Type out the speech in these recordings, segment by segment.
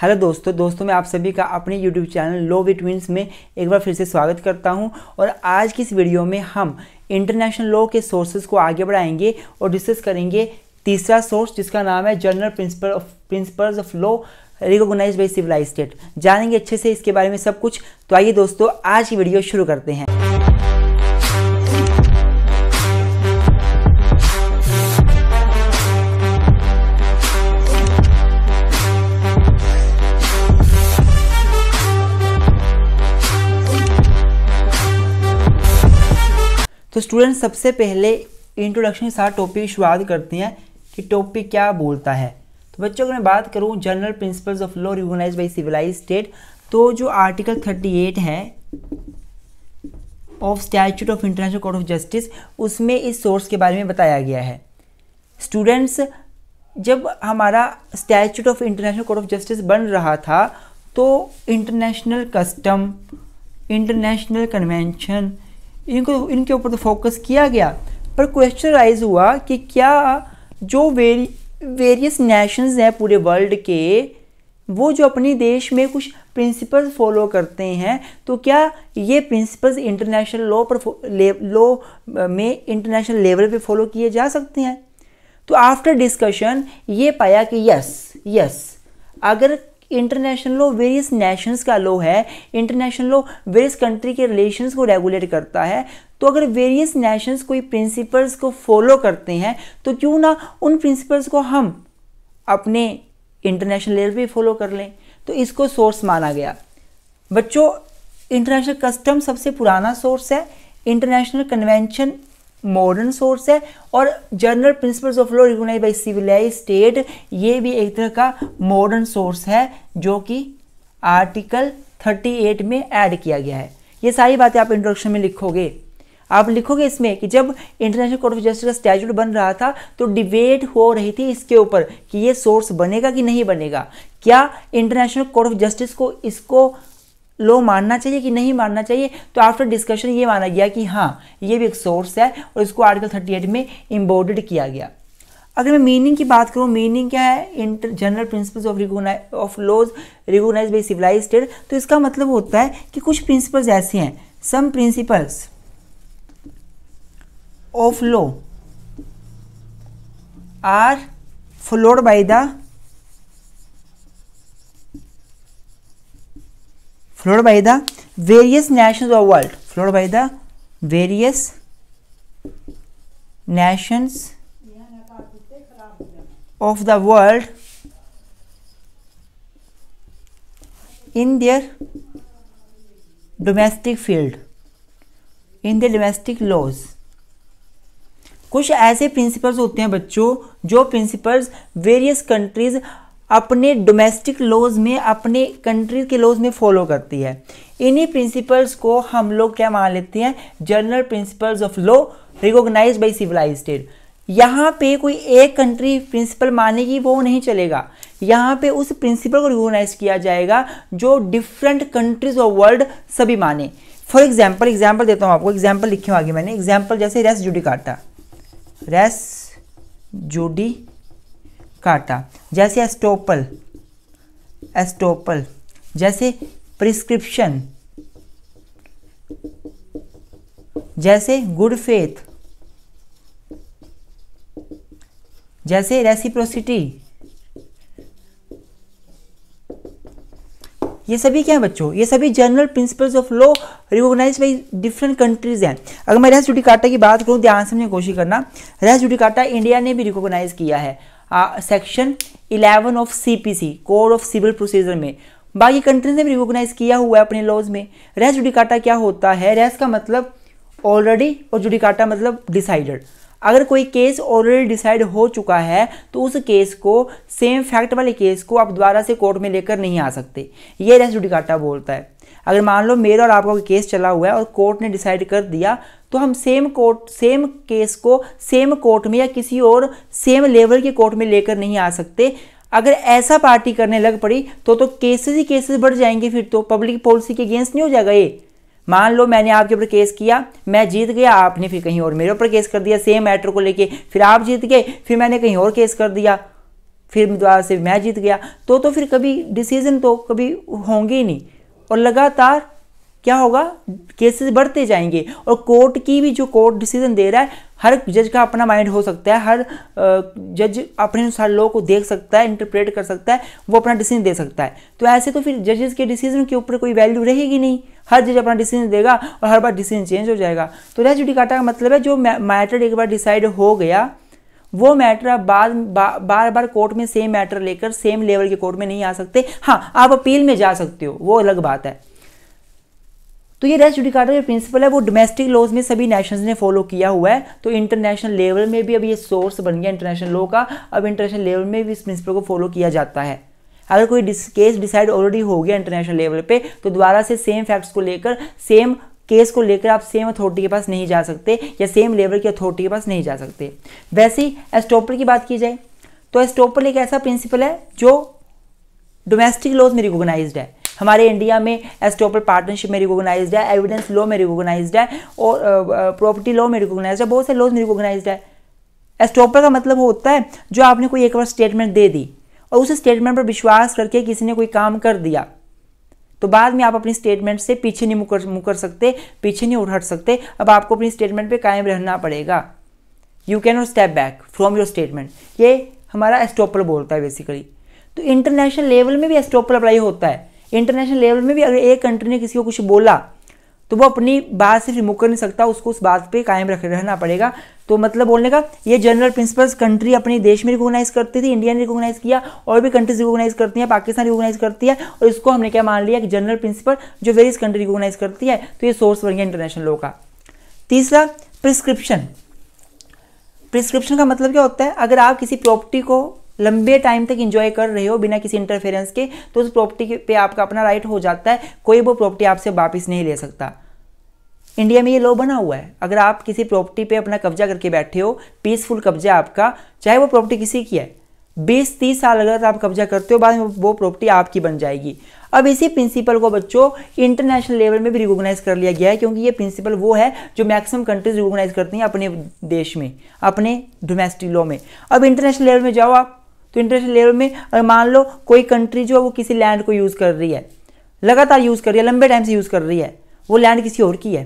hello दोस्तों दोस्तों मैं आप सभी का अपने यूट्यूब चैनल लो विटविंस में एक बार फिर से स्वागत करता हूं और आज की इस वीडियो में हम इंटरनेशनल लॉ के सोर्सेज को आगे बढ़ाएंगे और डिस्कस करेंगे तीसरा सोर्स जिसका नाम है general principle of principles of law recognise by civilise state जानेंगे अच्छे से इसके बारे में सब कुछ तो आइए दोस्तों आज की वीडियो शुरू करते हैं तो स्टूडेंट सबसे पहले इंट्रोडक्शन के साथ टॉपिक की शुरुआत करते हैं कि टॉपिक क्या बोलता है तो बच्चों अगर मैं बात करूँ general principles of law recognise by civilise state तो जो आर्टिकल थर्टी एट है of statute of international court of justice उसमें इस सोर्स के बारे में बताया गया है स्टूडेंट्स जब हमारा statute of international court of justice बन रहा था तो इंटरनेशनल कस्टम इंटरनेशनल कन्वेंशन इनको इनके ऊपर तो फोकस किया गया पर क्वेश्चन राइज हुआ कि क्या जो वेरी वेरियस नेशंस हैं पूरे वर्ल्ड के वो जो अपने देश में कुछ प्रिंसिपल्स फॉलो करते हैं तो क्या ये प्रिंसिपल्स इंटरनेशनल लॉ पर लॉ में इंटरनेशनल लेवल पे फॉलो किए जा सकते हैं तो आफ्टर डिस्कशन ये पाया कि यस यस अगर इंटरनेशनल लॉ वेरियस नेशंस का लॉ है इंटरनेशनल लॉ वेरियस कंट्री के रिलेशंस को रेगुलेट करता है तो अगर वेरियस नेशंस कोई प्रिंसिपल्स को फॉलो करते हैं तो क्यों ना उन प्रिंसिपल्स को हम अपने इंटरनेशनल लेवल पे फॉलो कर लें तो इसको सोर्स माना गया बच्चों इंटरनेशनल कस्टम सबसे पुराना सोर्स है इंटरनेशनल कन्वेंशन मॉडर्न सोर्स है और general principles of law recognise by civilise state ये भी एक तरह का मॉडर्न सोर्स है जो कि आर्टिकल 38 में ऐड किया गया है ये सारी बातें आप इंट्रोडक्शन में लिखोगे आप लिखोगे इसमें कि जब इंटरनेशनल कोर्ट ऑफ जस्टिस का स्टैचूट बन रहा था तो डिबेट हो रही थी इसके ऊपर कि ये सोर्स बनेगा कि नहीं बनेगा क्या इंटरनेशनल कोर्ट ऑफ जस्टिस को इसको लो मानना चाहिए कि नहीं मानना चाहिए तो आफ्टर डिस्कशन ये माना गया कि हाँ ये भी एक सोर्स है और इसको आर्टिकल 38 में इम्बोर्डेड किया गया अगर मैं मीनिंग की बात करूँ मीनिंग क्या है inter general principles of recognise of laws recognise by civilise state तो इसका मतलब होता है कि कुछ प्रिंसिपल्स ऐसे हैं some principles of law are followed by the followed by the various nation of world followed by the various nations of the world in their domestic field in the domestic laws कुछ ऐसे principles होते हैं बच्चों जो principles various countries अपने domestic laws में अपने country के लॉज में फॉलो करती है इन्हीं प्रिंसिपल्स को हम लोग क्या मान लेते हैं general principles of law recognise by civilise state यहाँ पे कोई एक कंट्री प्रिंसिपल मानेगी वो नहीं चलेगा यहाँ पे उस प्रिंसिपल को रिकॉग्नाइज किया जाएगा जो डिफरेंट कंट्रीज ऑफ वर्ल्ड सभी माने फॉर एग्जाम्पल एग्जाम्पल देता हूँ आपको एग्जाम्पल लिखे आगे मैंने एग्जाम्पल जैसे race judicata race judicata जैसे एस्टोपल एस्टोपल जैसे प्रिस्क्रिप्शन जैसे गुड फेथ जैसे रेसिप्रोसिटी ये सभी क्या है बच्चों ये सभी general principles of law recognise by different countries हैं अगर मैं रेस जुडिकाटा की बात करूं ध्यान समझने कोशिश करना रेस जुडिकाटा इंडिया ने भी रिकॉग्नाइज किया है section 11 of CPC code of civil procedure में बाकी कंट्रीज ने भी रिकोगनाइज किया हुआ है अपने लॉज में रेस जुडिकाटा क्या होता है रेस का मतलब ऑलरेडी और जुडिकाटा मतलब डिसाइडेड अगर कोई केस ऑलरेडी डिसाइड हो चुका है तो उस केस को सेम फैक्ट वाले केस को आप दोबारा से कोर्ट में लेकर नहीं आ सकते ये रेस जुडिकाटा बोलता है अगर मान लो मेरा और आपका केस चला हुआ है और कोर्ट ने डिसाइड कर दिया तो हम सेम कोर्ट सेम केस को सेम कोर्ट में या किसी और सेम लेवल के कोर्ट में लेकर नहीं आ सकते अगर ऐसा पार्टी करने लग पड़ी तो तो केसेस ही केसेस बढ़ जाएंगे फिर तो पब्लिक पॉलिसी के अगेंस्ट नहीं हो जाएगा ये मान लो मैंने आपके ऊपर केस किया मैं जीत गया आपने फिर कहीं और मेरे ऊपर केस कर दिया सेम मैटर को लेके फिर आप जीत गए फिर मैंने कहीं और केस कर दिया फिर दोबारा से मैं जीत गया तो तो फिर कभी डिसीजन तो कभी होंगे ही नहीं और लगातार क्या होगा केसेस बढ़ते जाएंगे और कोर्ट की भी जो कोर्ट डिसीजन दे रहा है हर जज का अपना माइंड हो सकता है हर जज अपने अनुसार लॉ को देख सकता है इंटरप्रेट कर सकता है वो अपना डिसीजन दे सकता है तो ऐसे तो फिर जजेस के डिसीजन के ऊपर कोई वैल्यू रहेगी नहीं हर जज अपना डिसीजन देगा और हर बार डिसीजन चेंज हो जाएगा तो रेज जुडिकाटा का मतलब है जो मैटर एक बार डिसाइड हो गया वो मैटर आप बार बार बार कोर्ट में सेम मैटर लेकर सेम लेवल के कोर्ट में नहीं आ सकते हाँ आप अपील में जा सकते हो वो अलग बात है तो ये रेस्ट जुडिकाटर जो प्रिंसिपल है वो डोमेस्टिक लॉज में सभी नेशंस ने फॉलो किया हुआ है तो इंटरनेशनल लेवल में भी अब ये सोर्स बन गया इंटरनेशनल लॉ का अब इंटरनेशनल लेवल में भी इस प्रिंसिपल को फॉलो किया जाता है अगर कोई केस डिसाइड ऑलरेडी हो गया इंटरनेशनल लेवल पे तो दोबारा से सेम फैक्ट्स को लेकर सेम केस को लेकर आप सेम अथॉरिटी के पास नहीं जा सकते या सेम लेवल की अथॉरिटी के पास नहीं जा सकते वैसे ही एस्टोपल की बात की जाए तो एस्टोपल एक ऐसा प्रिंसिपल है जो डोमेस्टिक लॉज में रिकोगनाइज है हमारे इंडिया में एस्टोपल पार्टनरशिप में रिकोगनाइज है एविडेंस लॉ में रिकोगनाइज है और प्रॉपर्टी लॉ में रिकोगनाइज है बहुत से लॉज में रिकोगनाइज है एस्टोपल का मतलब होता है जो आपने कोई एक बार स्टेटमेंट दे दी और उस स्टेटमेंट पर विश्वास करके किसी ने कोई काम कर दिया तो बाद में आप अपनी स्टेटमेंट से पीछे नहीं मुकर मुकर सकते पीछे नहीं उठ सकते अब आपको अपनी स्टेटमेंट पे कायम रहना पड़ेगा you can not step back from your statement ये हमारा एस्टोपल बोलता है बेसिकली तो इंटरनेशनल लेवल में भी एस्टोपल अप्लाई होता है इंटरनेशनल लेवल में भी अगर एक कंट्री ने किसी को कुछ बोला तो वो अपनी बात से रिमूव कर नहीं सकता उसको उस बात पे कायम रख रहना पड़ेगा तो मतलब बोलने का ये जनरल प्रिंसिपल्स कंट्री अपने देश में रिकोगनाइज करती थी इंडिया ने रिकोगनाइज किया और भी कंट्रीज रिकोगनाइज करती हैं पाकिस्तान रिकोगनाइज करती है और इसको हमने क्या मान लिया कि जनरल प्रिंसिपल जो वेरियस कंट्री रिकोगनाइज करती है तो ये सोर्स बन गया इंटरनेशनल लॉ का तीसरा प्रिस्क्रिप्शन प्रिस्क्रिप्शन का मतलब क्या होता है अगर आप किसी प्रॉपर्टी को लंबे टाइम तक इंजॉय कर रहे हो बिना किसी इंटरफेरेंस के तो उस प्रॉपर्टी पे आपका अपना राइट हो जाता है कोई वो प्रॉपर्टी आपसे वापस नहीं ले सकता इंडिया में ये लॉ बना हुआ है अगर आप किसी प्रॉपर्टी पे अपना कब्जा करके बैठे हो पीसफुल कब्जा आपका चाहे वो प्रॉपर्टी किसी की है बीस तीस साल अगर आप कब्जा करते हो बाद में वो प्रॉपर्टी आपकी बन जाएगी अब इसी प्रिंसिपल को बच्चों इंटरनेशनल लेवल में भी रिकोगनाइज कर लिया गया है क्योंकि ये प्रिंसिपल वो है जो मैक्सिमम कंट्रीज रिकोगनाइज करती हैं अपने देश में अपने डोमेस्टिक लॉ में अब इंटरनेशनल लेवल में जाओ आप तो इंटरनेशनल लेवल में अगर मान लो कोई कंट्री जो है वो किसी लैंड को यूज़ कर रही है लगातार यूज़ कर रही है लंबे टाइम से यूज़ कर रही है वो लैंड किसी और की है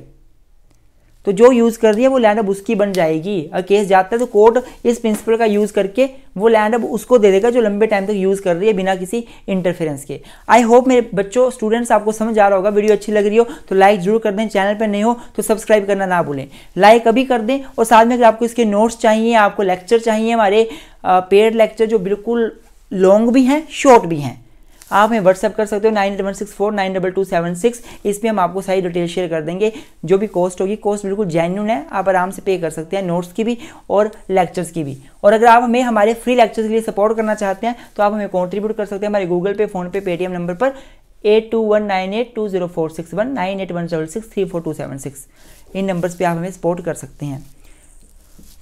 तो जो यूज़ कर रही है वो लैंड अब उसकी बन जाएगी अगर केस जाता है तो कोर्ट इस प्रिंसिपल का यूज़ करके वो लैंड अब उसको दे देगा जो लंबे टाइम तक तो यूज़ कर रही है बिना किसी इंटरफेरेंस के आई होप मेरे बच्चों स्टूडेंट्स आपको समझ आ रहा होगा वीडियो अच्छी लग रही हो तो लाइक जरूर कर दें चैनल पर नहीं हो तो सब्सक्राइब करना ना भूलें लाइक अभी कर दें और साथ में अगर आपको इसके नोट्स चाहिए आपको लेक्चर चाहिए हमारे पेड लेक्चर जो बिल्कुल लॉन्ग भी हैं शॉर्ट भी हैं आप हमें व्हाट्सअप कर सकते हो nine double six four nine double two seven six इस पर हम आपको सारी डिटेल शेयर कर देंगे जो भी कॉस्ट होगी कॉस्ट बिल्कुल जेन्यून है आप आराम से पे कर सकते हैं नोट्स की भी और लेक्चर्स की भी और अगर आप हमें हमारे फ्री लेक्चर्स के लिए सपोर्ट करना चाहते हैं तो आप हमें कॉन्ट्रीब्यूट कर सकते हैं हमारे Google pay PhonePe Paytm number पर eight two one nine eight two zero four six one nine eight one double six three four two seven six in numbers पे आप हमें सपोर्ट कर सकते हैं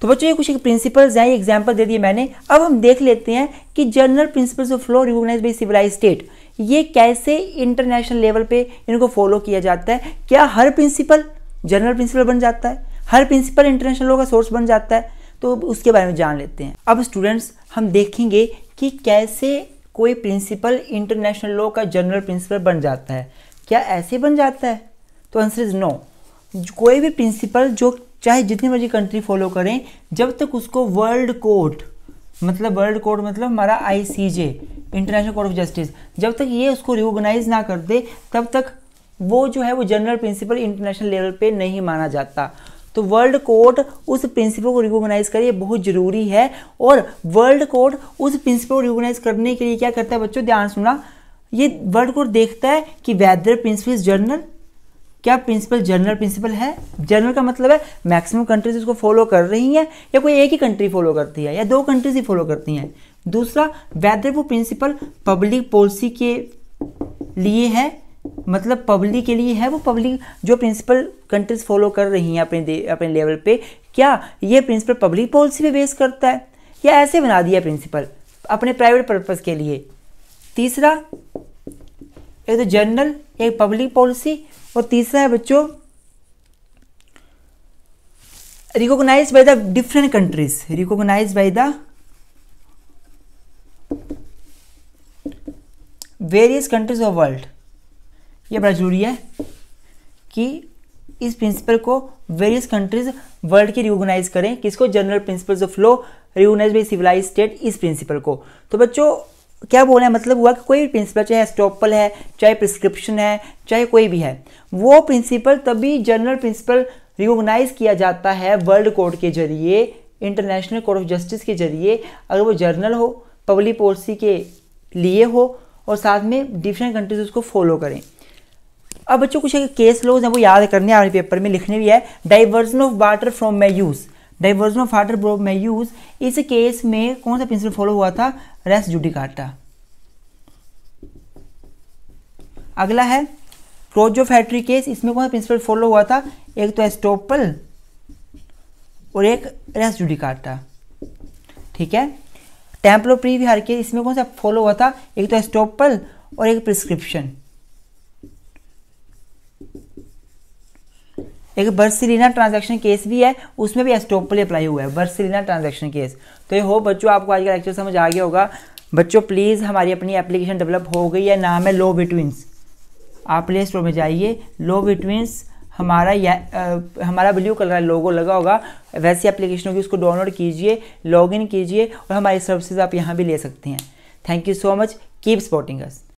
तो बच्चों ये कुछ प्रिंसिपल्स हैं ये एग्जाम्पल दे दिए मैंने अब हम देख लेते हैं कि general principles of law recognise by civilise state ये कैसे इंटरनेशनल लेवल पे इनको फॉलो किया जाता है क्या हर प्रिंसिपल जनरल प्रिंसिपल बन जाता है हर प्रिंसिपल इंटरनेशनल का सोर्स बन जाता है तो उसके बारे में जान लेते हैं अब स्टूडेंट्स हम देखेंगे कि कैसे कोई प्रिंसिपल इंटरनेशनल लॉ का जनरल प्रिंसिपल बन जाता है क्या ऐसे बन जाता है तो आंसर इज नो कोई भी प्रिंसिपल जो चाहे जितनी मर्जी कंट्री फॉलो करें जब तक उसको वर्ल्ड कोर्ट मतलब वर्ल्ड कोर्ट मतलब हमारा ICJ international court of justice जब तक ये उसको रिकोगनाइज ना कर दे तब तक वो जो है वो जनरल प्रिंसिपल इंटरनेशनल लेवल पे नहीं माना जाता तो वर्ल्ड कोर्ट उस प्रिंसिपल को रिकोगनाइज करे बहुत ज़रूरी है और वर्ल्ड कोर्ट उस प्रिंसिपल को रिकोगनाइज करने के लिए क्या करता है बच्चों ध्यान सुना ये वर्ल्ड कोर्ट देखता है कि वैदर प्रिंसिपल जनरल क्या प्रिंसिपल जनरल प्रिंसिपल है जनरल का मतलब है मैक्सिमम कंट्रीज उसको फॉलो कर रही हैं या कोई एक ही कंट्री फॉलो करती है या दो कंट्रीज ही फॉलो करती हैं दूसरा वैदर वो प्रिंसिपल पब्लिक पॉलिसी के लिए है मतलब पब्लिक के लिए है वो पब्लिक जो प्रिंसिपल कंट्रीज फॉलो कर रही हैं अपने अपने लेवल पे क्या ये प्रिंसिपल पब्लिक पॉलिसी पे बेस करता है या ऐसे बना दिया प्रिंसिपल अपने प्राइवेट पर्पज़ के लिए तीसरा एक तो जनरल एक पब्लिक पॉलिसी और तीसरा है बच्चों recognise by the different countries recognise by the various countries of world ये बड़ा जरूरी है कि इस प्रिंसिपल को वेरियस कंट्रीज वर्ल्ड की रिकोगनाइज करें किसको general principles of law recognise by civilise state इस प्रिंसिपल को तो बच्चों क्या बोलना है मतलब हुआ कि कोई भी प्रिंसिपल चाहे स्टॉपल है चाहे प्रिस्क्रिप्शन है चाहे कोई भी है वो प्रिंसिपल तभी जनरल प्रिंसिपल रिकोगनाइज किया जाता है वर्ल्ड कोर्ट के जरिए इंटरनेशनल कोर्ट ऑफ जस्टिस के जरिए अगर वो जर्नल हो पब्लिक पॉलिसी के लिए हो और साथ में डिफरेंट कंट्रीज उसको फॉलो करें अब बच्चों कुछ केस लोग हैं वो याद करने रहे पेपर में लिखने भी है diversion of water from my use diversion of harder ब्रोब में यूज इस केस में कौन सा प्रिंसिपल फॉलो हुआ था रेस जुडिकाटा अगला है क्रोज ऑफ हैट्री केस इसमें कौन सा प्रिंसिपल फॉलो हुआ था एक तो एस्टोपल और एक रेस जुडिकाटा ठीक है टेम्पलो हर केस इसमें कौन सा फॉलो हुआ था एक तो एस्टोपल और एक प्रिस्क्रिप्शन एक बर्सिलीना ट्रांजैक्शन केस भी है उसमें भी एस्टोपली अप्लाई हुआ है बर्सिलीना ट्रांजैक्शन केस तो ये हो बच्चों आपको आज का लेक्चर समझ आ गया होगा बच्चों प्लीज़ हमारी अपनी एप्लीकेशन डेवलप हो गई है नाम है लो बिटवीन्स आप प्ले स्टोर में जाइए लो बिटवीन्स हमारा या आ, हमारा ब्लू कलर का लोगो लगा होगा वैसी एप्लीकेशन होगी उसको डाउनलोड कीजिए लॉगिन कीजिए और हमारी सर्विसेज आप यहाँ भी ले सकते हैं thank you so much keep supporting us